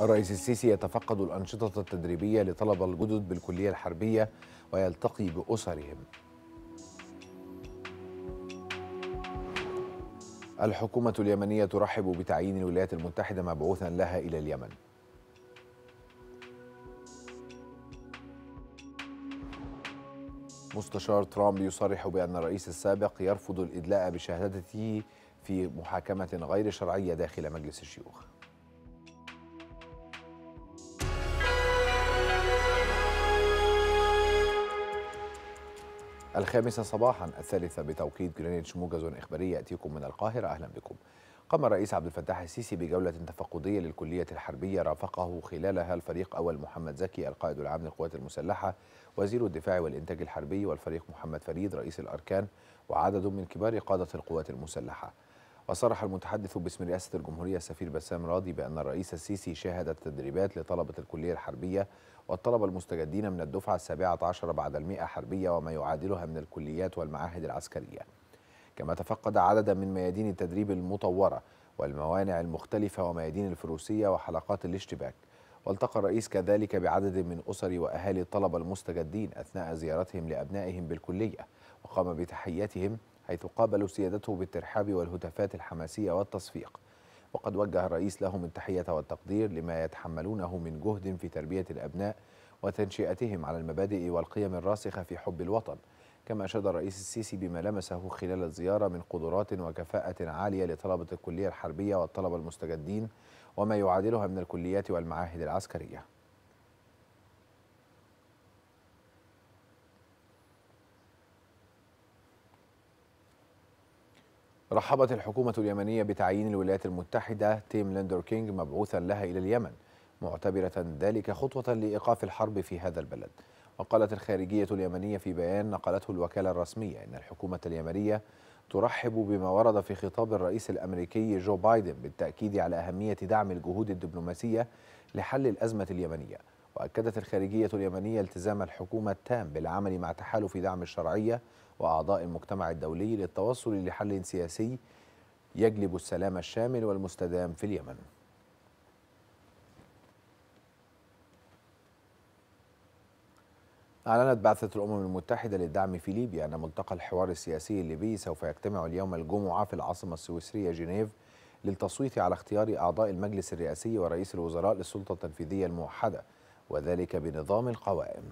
الرئيس السيسي يتفقد الأنشطة التدريبية لطلب الجدد بالكلية الحربية ويلتقي بأسرهم الحكومة اليمنية ترحب بتعيين الولايات المتحدة مبعوثا لها إلى اليمن مستشار ترامب يصرح بأن الرئيس السابق يرفض الإدلاء بشهادته في محاكمة غير شرعية داخل مجلس الشيوخ الخامسة صباحا الثالثة بتوقيت جرينيتش موجز إخباري يأتيكم من القاهرة أهلا بكم قام الرئيس عبد الفتاح السيسي بجولة تفقدية للكلية الحربية رافقه خلالها الفريق أول محمد زكي القائد العام للقوات المسلحة وزير الدفاع والإنتاج الحربي والفريق محمد فريد رئيس الأركان وعدد من كبار قادة القوات المسلحة وصرح المتحدث باسم رئاسة الجمهورية السفير بسام راضي بأن الرئيس السيسي شاهد التدريبات لطلبة الكلية الحربية والطلبة المستجدين من الدفعة السابعة عشر بعد المئة حربية وما يعادلها من الكليات والمعاهد العسكرية كما تفقد عددا من ميادين التدريب المطورة والموانع المختلفة وميادين الفروسية وحلقات الاشتباك والتقى الرئيس كذلك بعدد من أسر وأهالي الطلبة المستجدين أثناء زيارتهم لأبنائهم بالكلية وقام بتحياتهم حيث قابلوا سيادته بالترحاب والهتافات الحماسية والتصفيق وقد وجه الرئيس لهم التحية والتقدير لما يتحملونه من جهد في تربية الأبناء وتنشئتهم على المبادئ والقيم الراسخة في حب الوطن كما أشاد الرئيس السيسي بما لمسه خلال الزيارة من قدرات وكفاءة عالية لطلبة الكلية الحربية والطلبة المستجدين وما يعادلها من الكليات والمعاهد العسكرية رحبت الحكومة اليمنية بتعيين الولايات المتحدة تيم ليندر كينج مبعوثا لها إلى اليمن معتبرة ذلك خطوة لإيقاف الحرب في هذا البلد وقالت الخارجية اليمنية في بيان نقلته الوكالة الرسمية إن الحكومة اليمنية ترحب بما ورد في خطاب الرئيس الأمريكي جو بايدن بالتأكيد على أهمية دعم الجهود الدبلوماسية لحل الأزمة اليمنية وأكدت الخارجية اليمنية التزام الحكومة التام بالعمل مع تحالف دعم الشرعية وأعضاء المجتمع الدولي للتوصل لحل سياسي يجلب السلام الشامل والمستدام في اليمن أعلنت بعثة الأمم المتحدة للدعم في ليبيا أن ملتقى الحوار السياسي الليبي سوف يجتمع اليوم الجمعة في العاصمة السويسرية جنيف للتصويت على اختيار أعضاء المجلس الرئاسي ورئيس الوزراء للسلطة التنفيذية الموحدة وذلك بنظام القوائم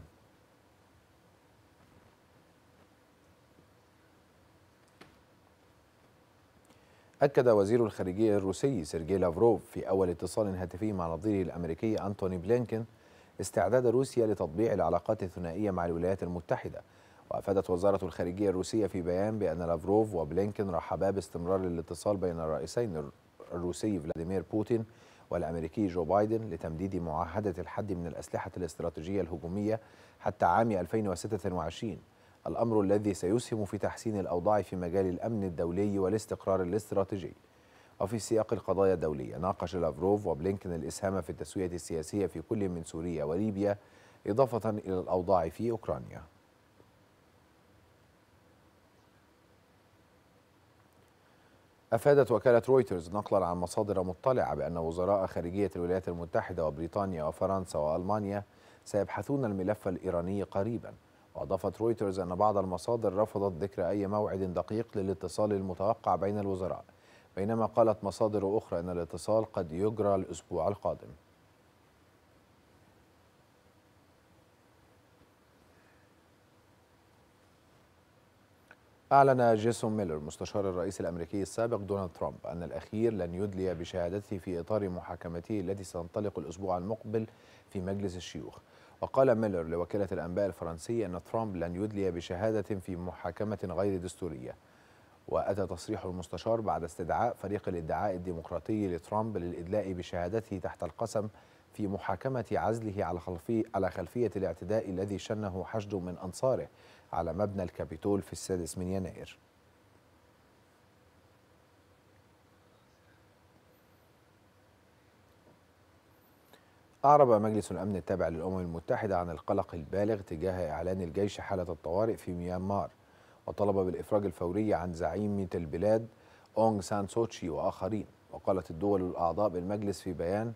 أكد وزير الخارجية الروسي سيرجي لافروف في أول اتصال هاتفي مع نظيره الأمريكي أنتوني بلينكين استعداد روسيا لتطبيع العلاقات الثنائية مع الولايات المتحدة وأفادت وزارة الخارجية الروسية في بيان بأن لافروف وبلينكين رحبا باستمرار الاتصال بين الرئيسين الروسي فلاديمير بوتين والأمريكي جو بايدن لتمديد معاهدة الحد من الأسلحة الاستراتيجية الهجومية حتى عام 2026 الأمر الذي سيسهم في تحسين الأوضاع في مجال الأمن الدولي والاستقرار الاستراتيجي وفي سياق القضايا الدولية ناقش لافروف وبلينكن الإسهام في التسوية السياسية في كل من سوريا وليبيا إضافة إلى الأوضاع في أوكرانيا أفادت وكالة رويترز نقلا عن مصادر مطلعة بأن وزراء خارجية الولايات المتحدة وبريطانيا وفرنسا وألمانيا سيبحثون الملف الإيراني قريبا وأضافت رويترز أن بعض المصادر رفضت ذكر أي موعد دقيق للاتصال المتوقع بين الوزراء بينما قالت مصادر أخرى أن الاتصال قد يجرى الأسبوع القادم أعلن جيسون ميلر مستشار الرئيس الأمريكي السابق دونالد ترامب أن الأخير لن يدلي بشهادته في إطار محاكمته التي ستنطلق الأسبوع المقبل في مجلس الشيوخ وقال ميلر لوكالة الأنباء الفرنسية أن ترامب لن يدلي بشهادة في محاكمة غير دستورية وأتى تصريح المستشار بعد استدعاء فريق الادعاء الديمقراطي لترامب للإدلاء بشهادته تحت القسم في محاكمة عزله على خلفية الاعتداء الذي شنه حشد من أنصاره على مبنى الكابيتول في السادس من يناير أعرب مجلس الأمن التابع للأمم المتحدة عن القلق البالغ تجاه إعلان الجيش حالة الطوارئ في ميانمار وطلب بالإفراج الفوري عن زعيمة البلاد أونغ سان سوتشي وآخرين وقالت الدول الأعضاء بالمجلس في بيان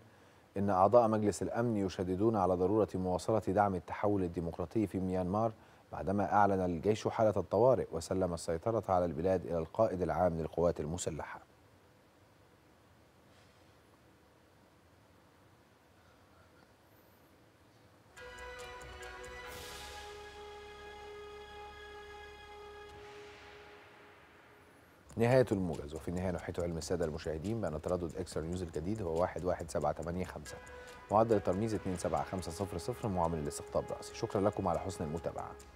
إن أعضاء مجلس الأمن يشددون على ضرورة مواصلة دعم التحول الديمقراطي في ميانمار بعدما أعلن الجيش حالة الطوارئ وسلم السيطرة على البلاد إلى القائد العام للقوات المسلحة نهاية الموجز وفي النهاية نحيط علم السادة المشاهدين بأن تردد إكسترا نيوز الجديد هو 11785 معدل الترميز 27500 معامل الاستقطاب رأسي شكرا لكم على حسن المتابعة